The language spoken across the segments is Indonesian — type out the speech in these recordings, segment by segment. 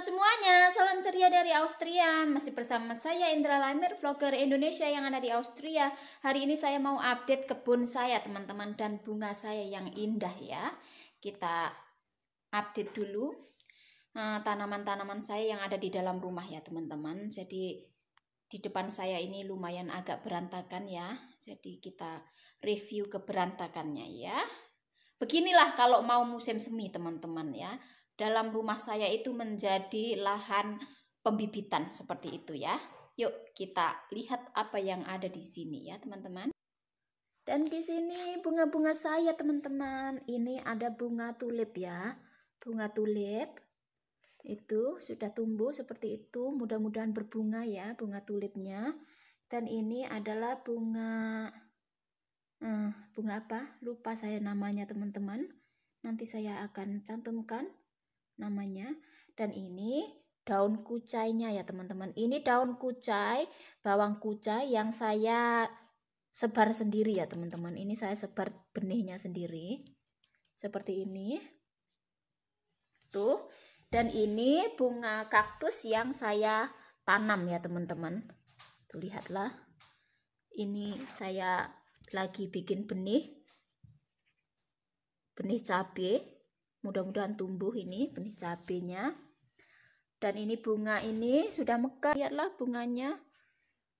teman semuanya, salam ceria dari Austria. Masih bersama saya Indra Lamir, vlogger Indonesia yang ada di Austria. Hari ini saya mau update kebun saya, teman-teman, dan bunga saya yang indah ya. Kita update dulu eh, tanaman-tanaman saya yang ada di dalam rumah ya, teman-teman. Jadi di depan saya ini lumayan agak berantakan ya. Jadi kita review keberantakannya ya. Beginilah kalau mau musim semi, teman-teman ya dalam rumah saya itu menjadi lahan pembibitan seperti itu ya. Yuk kita lihat apa yang ada di sini ya teman-teman. Dan di sini bunga-bunga saya teman-teman. Ini ada bunga tulip ya. Bunga tulip itu sudah tumbuh seperti itu. Mudah-mudahan berbunga ya bunga tulipnya. Dan ini adalah bunga eh, bunga apa? Lupa saya namanya teman-teman. Nanti saya akan cantumkan namanya. Dan ini daun kucainya ya teman-teman. Ini daun kucai, bawang kucai yang saya sebar sendiri ya teman-teman. Ini saya sebar benihnya sendiri. Seperti ini. Tuh. Dan ini bunga kaktus yang saya tanam ya teman-teman. Tuh lihatlah. Ini saya lagi bikin benih. Benih cabai mudah-mudahan tumbuh ini benih cabenya dan ini bunga ini sudah mekar lihatlah bunganya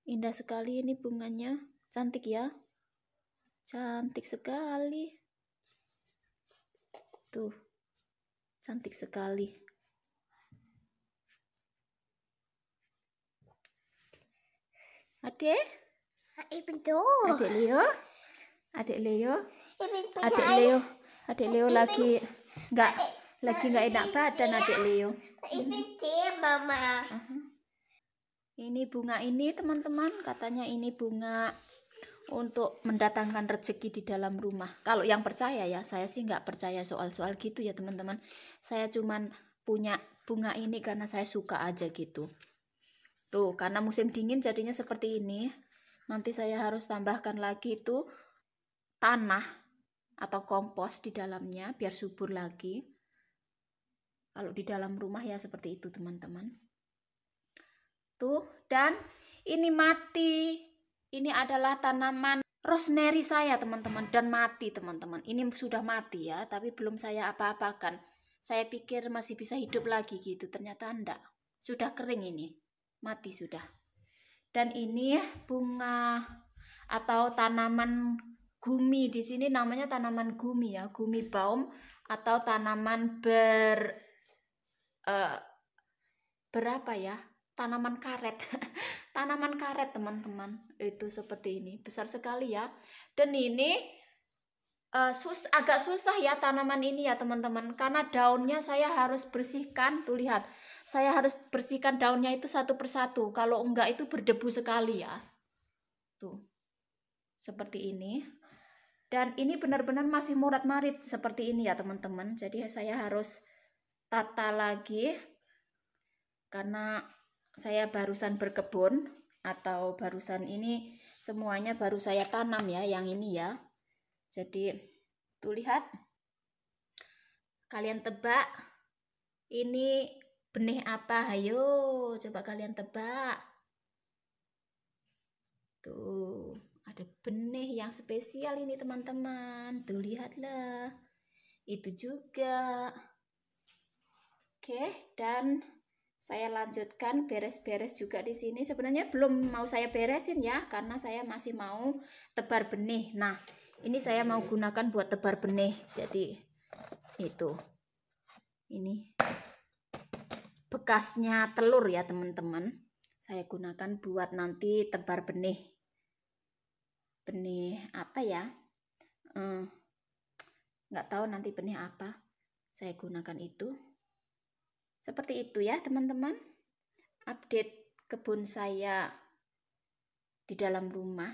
indah sekali ini bunganya cantik ya cantik sekali tuh cantik sekali adik adik Leo adik Leo adik Leo adik Leo lagi Enggak lagi enggak enak badan adik Leo mama ini bunga ini teman-teman katanya ini bunga untuk mendatangkan rezeki di dalam rumah kalau yang percaya ya saya sih enggak percaya soal-soal gitu ya teman-teman saya cuman punya bunga ini karena saya suka aja gitu tuh karena musim dingin jadinya seperti ini nanti saya harus tambahkan lagi itu tanah atau kompos di dalamnya biar subur lagi. Kalau di dalam rumah ya seperti itu teman-teman. Tuh, dan ini mati. Ini adalah tanaman rosemary saya teman-teman dan mati teman-teman. Ini sudah mati ya, tapi belum saya apa-apakan. Saya pikir masih bisa hidup lagi gitu, ternyata enggak. Sudah kering ini, mati sudah. Dan ini ya, bunga atau tanaman gumi di sini namanya tanaman gumi ya gumi baum atau tanaman ber uh, berapa ya tanaman karet tanaman karet teman-teman itu seperti ini besar sekali ya dan ini uh, sus agak susah ya tanaman ini ya teman-teman karena daunnya saya harus bersihkan tuh lihat saya harus bersihkan daunnya itu satu persatu kalau enggak itu berdebu sekali ya tuh seperti ini dan ini benar-benar masih murat-marit seperti ini ya teman-teman. Jadi saya harus tata lagi karena saya barusan berkebun atau barusan ini semuanya baru saya tanam ya yang ini ya. Jadi tuh lihat kalian tebak ini benih apa? Hayo coba kalian tebak. Tuh ada benih yang spesial ini teman-teman tuh lihatlah itu juga oke dan saya lanjutkan beres-beres juga di sini sebenarnya belum mau saya beresin ya karena saya masih mau tebar benih nah ini saya mau gunakan buat tebar benih jadi itu ini bekasnya telur ya teman-teman saya gunakan buat nanti tebar benih benih apa ya eh, nggak hmm, tahu nanti benih apa saya gunakan itu seperti itu ya teman-teman update kebun saya di dalam rumah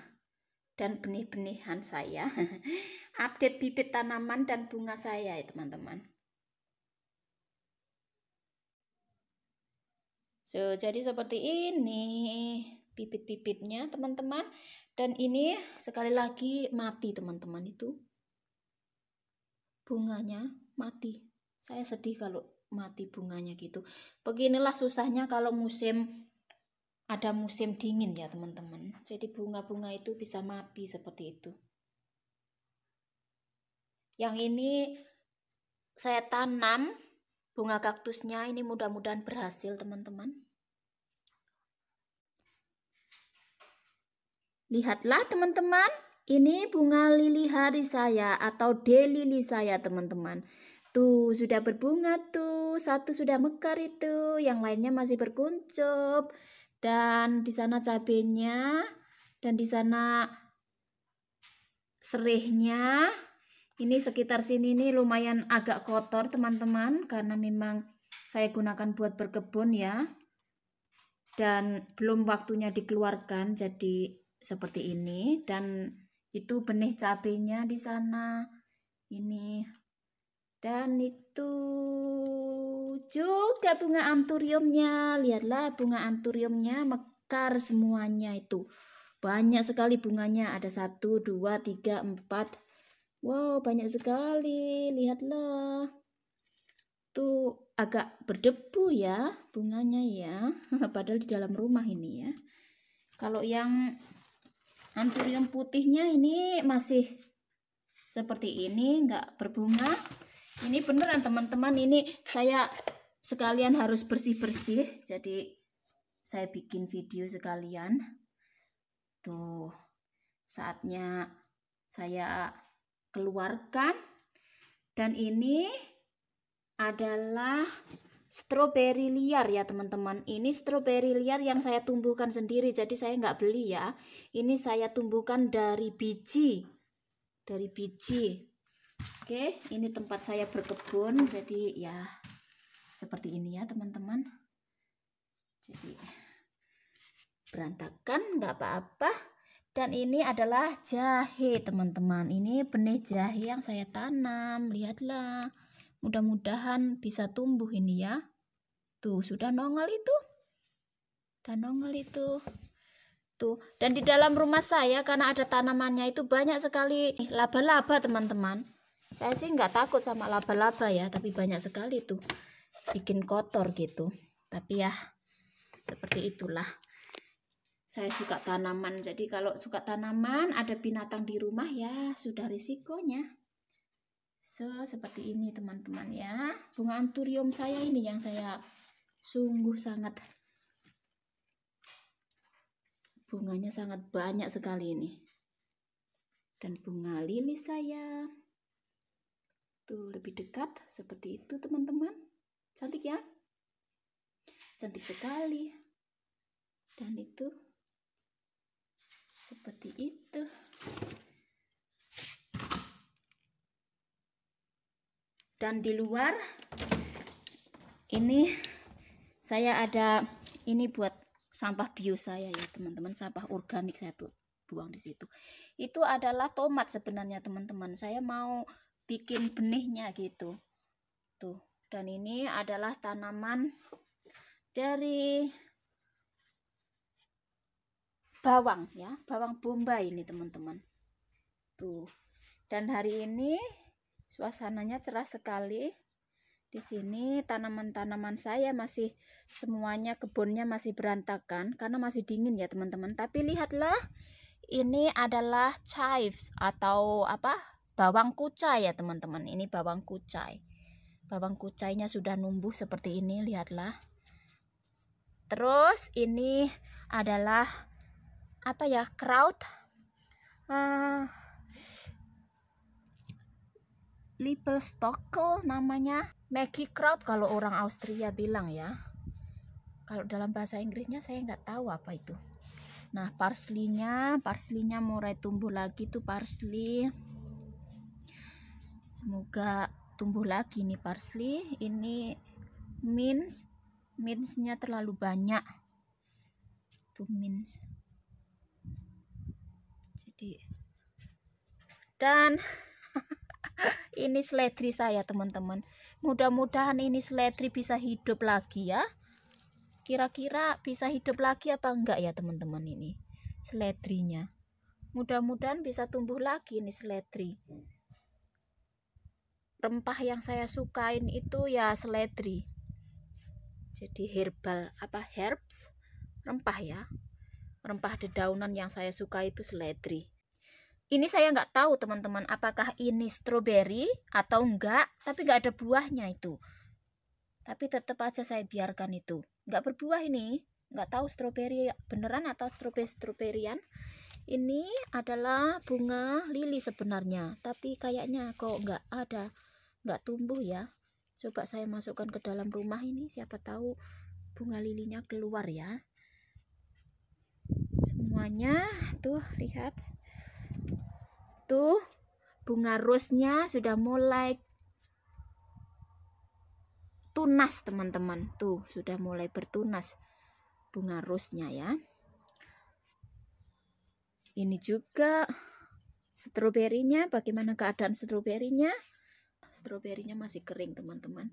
dan benih-benihan saya update bibit tanaman dan bunga saya ya teman-teman so jadi seperti ini pipit-pipitnya teman-teman dan ini sekali lagi mati teman-teman itu bunganya mati saya sedih kalau mati bunganya gitu beginilah susahnya kalau musim ada musim dingin ya teman-teman jadi bunga-bunga itu bisa mati seperti itu yang ini saya tanam bunga kaktusnya ini mudah-mudahan berhasil teman-teman Lihatlah teman-teman, ini bunga lili hari saya atau delili saya teman-teman. Tuh, sudah berbunga tuh, satu sudah mekar itu, yang lainnya masih berkuncup. Dan di sana cabenya, dan di sana serihnya. Ini sekitar sini nih lumayan agak kotor teman-teman karena memang saya gunakan buat berkebun ya. Dan belum waktunya dikeluarkan jadi seperti ini dan itu benih cabenya di sana ini dan itu juga bunga anturiumnya lihatlah bunga anturiumnya mekar semuanya itu banyak sekali bunganya ada satu dua tiga empat wow banyak sekali lihatlah tuh agak berdebu ya bunganya ya padahal di dalam rumah ini ya kalau yang anturium putihnya ini masih seperti ini nggak berbunga ini beneran teman-teman ini saya sekalian harus bersih-bersih jadi saya bikin video sekalian tuh saatnya saya keluarkan dan ini adalah stroberi liar ya teman-teman ini stroberi liar yang saya tumbuhkan sendiri jadi saya nggak beli ya ini saya tumbuhkan dari biji dari biji oke ini tempat saya berkebun jadi ya seperti ini ya teman-teman jadi berantakan nggak apa-apa dan ini adalah jahe teman-teman ini benih jahe yang saya tanam lihatlah Mudah-mudahan bisa tumbuh ini ya. Tuh, sudah nongol itu. Dan nongol itu. Tuh, dan di dalam rumah saya karena ada tanamannya itu banyak sekali laba-laba, teman-teman. Saya sih nggak takut sama laba-laba ya, tapi banyak sekali tuh bikin kotor gitu. Tapi ya seperti itulah. Saya suka tanaman, jadi kalau suka tanaman ada binatang di rumah ya sudah risikonya. So, seperti ini teman-teman ya. Bunga anturium saya ini yang saya sungguh sangat bunganya sangat banyak sekali ini. Dan bunga lili saya tuh lebih dekat seperti itu teman-teman. Cantik ya? Cantik sekali. Dan itu seperti itu. dan di luar ini saya ada ini buat sampah bio saya ya teman-teman sampah organik saya tuh buang di situ itu adalah tomat sebenarnya teman-teman saya mau bikin benihnya gitu tuh dan ini adalah tanaman dari bawang ya bawang bombay ini teman-teman tuh dan hari ini Suasananya cerah sekali. Di sini tanaman-tanaman saya masih semuanya kebunnya masih berantakan karena masih dingin ya teman-teman. Tapi lihatlah ini adalah chives atau apa? Bawang kucai ya teman-teman. Ini bawang kucai. Bawang kucainya sudah numbuh seperti ini, lihatlah. Terus ini adalah apa ya? Kraut. Uh, Liebelstockel namanya Maggie Kraut kalau orang Austria bilang ya kalau dalam bahasa Inggrisnya saya nggak tahu apa itu nah parsleynya parsleynya mulai tumbuh lagi tuh parsley semoga tumbuh lagi nih parsley ini mince mince-nya terlalu banyak tuh mince jadi dan ini seledri saya teman-teman mudah-mudahan ini seledri bisa hidup lagi ya kira-kira bisa hidup lagi apa enggak ya teman-teman ini seledrinya mudah-mudahan bisa tumbuh lagi ini seledri rempah yang saya sukain itu ya seledri jadi herbal apa herbs rempah ya rempah dedaunan yang saya suka itu seledri ini saya nggak tahu teman-teman apakah ini stroberi atau enggak, tapi nggak ada buahnya itu. Tapi tetap aja saya biarkan itu. Nggak berbuah ini, nggak tahu stroberi beneran atau stroberi stroberian. Ini adalah bunga lili sebenarnya, tapi kayaknya kok nggak ada, nggak tumbuh ya. Coba saya masukkan ke dalam rumah ini, siapa tahu bunga lilinya keluar ya. Semuanya tuh lihat itu bunga rusnya sudah mulai tunas teman-teman tuh sudah mulai bertunas bunga rusnya ya ini juga stroberinya bagaimana keadaan stroberinya stroberinya masih kering teman-teman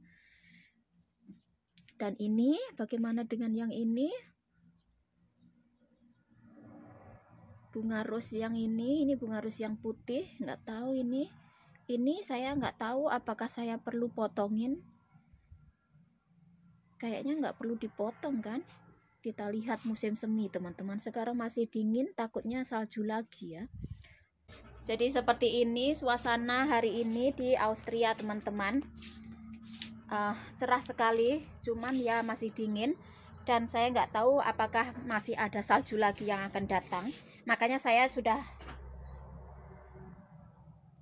dan ini bagaimana dengan yang ini bunga rose yang ini ini bunga rose yang putih nggak tahu ini ini saya nggak tahu apakah saya perlu potongin kayaknya nggak perlu dipotong kan kita lihat musim semi teman-teman sekarang masih dingin takutnya salju lagi ya jadi seperti ini suasana hari ini di Austria teman-teman uh, cerah sekali cuman ya masih dingin dan saya nggak tahu apakah masih ada salju lagi yang akan datang makanya saya sudah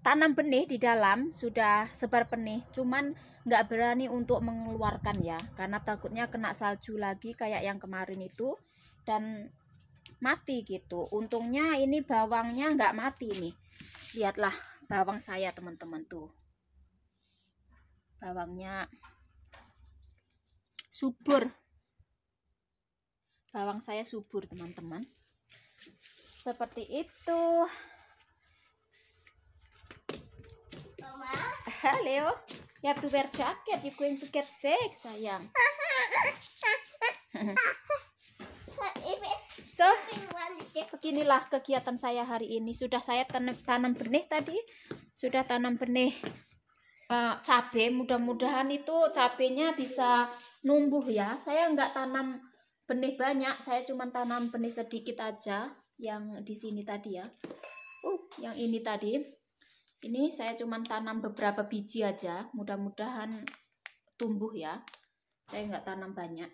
tanam benih di dalam sudah sebar benih cuman nggak berani untuk mengeluarkan ya karena takutnya kena salju lagi kayak yang kemarin itu dan mati gitu untungnya ini bawangnya nggak mati nih lihatlah bawang saya teman-teman tuh bawangnya subur bawang saya subur teman-teman seperti itu Halo, Leo you have to wear jacket you're going to get sick sayang so beginilah kegiatan saya hari ini sudah saya tanam, tanam benih tadi sudah tanam benih uh, eh, cabai mudah-mudahan itu cabainya bisa numbuh ya saya nggak tanam benih banyak saya cuma tanam benih sedikit aja yang di sini tadi ya. Uh, yang ini tadi. Ini saya cuman tanam beberapa biji aja, mudah-mudahan tumbuh ya. Saya enggak tanam banyak.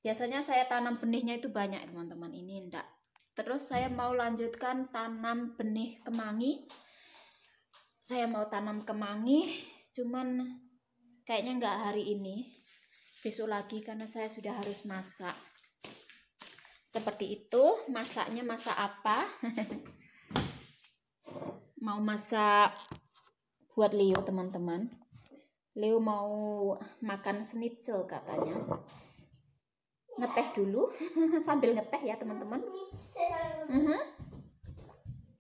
Biasanya saya tanam benihnya itu banyak, teman-teman. Ini enggak. Terus saya mau lanjutkan tanam benih kemangi. Saya mau tanam kemangi, cuman kayaknya enggak hari ini. Besok lagi karena saya sudah harus masak seperti itu masaknya masak apa mau masak buat Leo teman-teman Leo mau makan schnitzel katanya ngeteh dulu sambil ngeteh ya teman-teman uh -huh. Mhm.